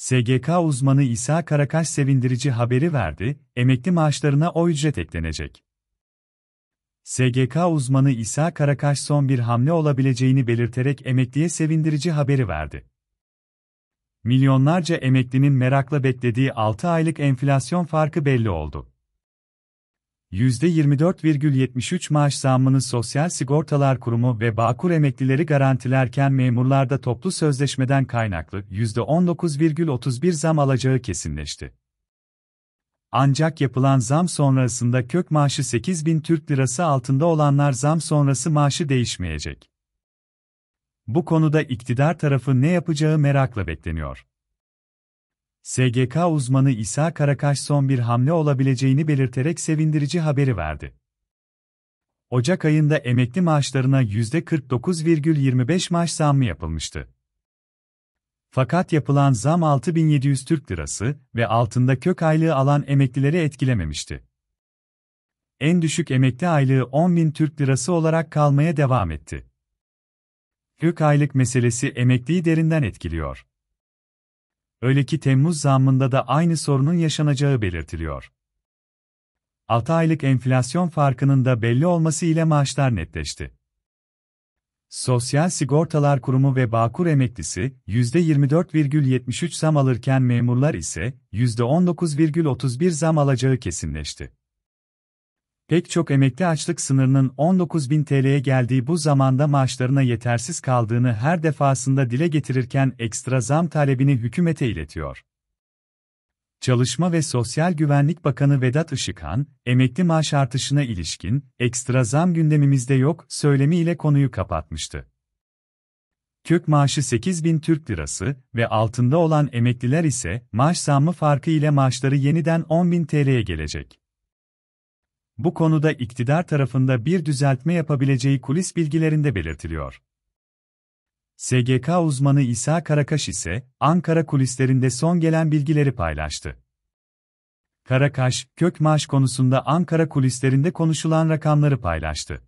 SGK uzmanı İsa Karakaş sevindirici haberi verdi, emekli maaşlarına o ücret eklenecek. SGK uzmanı İsa Karakaş son bir hamle olabileceğini belirterek emekliye sevindirici haberi verdi. Milyonlarca emeklinin merakla beklediği 6 aylık enflasyon farkı belli oldu. %24,73 maaş zammını Sosyal Sigortalar Kurumu ve Bağkur emeklileri garantilerken memurlarda toplu sözleşmeden kaynaklı %19,31 zam alacağı kesinleşti. Ancak yapılan zam sonrasında kök maaşı 8 bin Türk lirası altında olanlar zam sonrası maaşı değişmeyecek. Bu konuda iktidar tarafı ne yapacağı merakla bekleniyor. SGK uzmanı İsa Karakaş son bir hamle olabileceğini belirterek sevindirici haberi verdi. Ocak ayında emekli maaşlarına %49,25 maaş zammı yapılmıştı. Fakat yapılan zam 6700 Türk Lirası ve altında kök aylığı alan emeklileri etkilememişti. En düşük emekli aylığı 10.000 Türk Lirası olarak kalmaya devam etti. Kök aylık meselesi emekliyi derinden etkiliyor. Öyle ki Temmuz zammında da aynı sorunun yaşanacağı belirtiliyor. 6 aylık enflasyon farkının da belli olması ile maaşlar netleşti. Sosyal Sigortalar Kurumu ve Bağkur emeklisi %24,73 zam alırken memurlar ise %19,31 zam alacağı kesinleşti. Pek çok emekli açlık sınırının 19.000 TL'ye geldiği bu zamanda maaşlarına yetersiz kaldığını her defasında dile getirirken ekstra zam talebini hükümete iletiyor. Çalışma ve Sosyal Güvenlik Bakanı Vedat Işıkhan, emekli maaş artışına ilişkin ekstra zam gündemimizde yok söylemiyle konuyu kapatmıştı. Kök maaşı 8 bin Türk Lirası ve altında olan emekliler ise maaş zammı farkı ile maaşları yeniden 10 bin TL'ye gelecek bu konuda iktidar tarafında bir düzeltme yapabileceği kulis bilgilerinde belirtiliyor. SGK uzmanı İsa Karakaş ise, Ankara kulislerinde son gelen bilgileri paylaştı. Karakaş, kök maaş konusunda Ankara kulislerinde konuşulan rakamları paylaştı.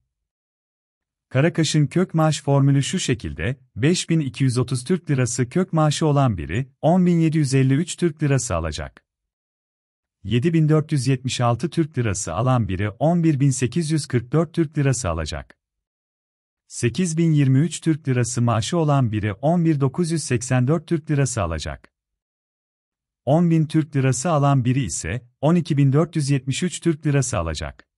Karakaş'ın kök maaş formülü şu şekilde, 5230 Türk Lirası kök maaşı olan biri, 10753 Türk Lirası alacak. 7476 Türk Lirası alan biri 11844 Türk Lirası alacak. 8023 Türk Lirası maaşı olan biri 11984 Türk Lirası alacak. 10000 Türk Lirası alan biri ise 12473 Türk Lirası alacak.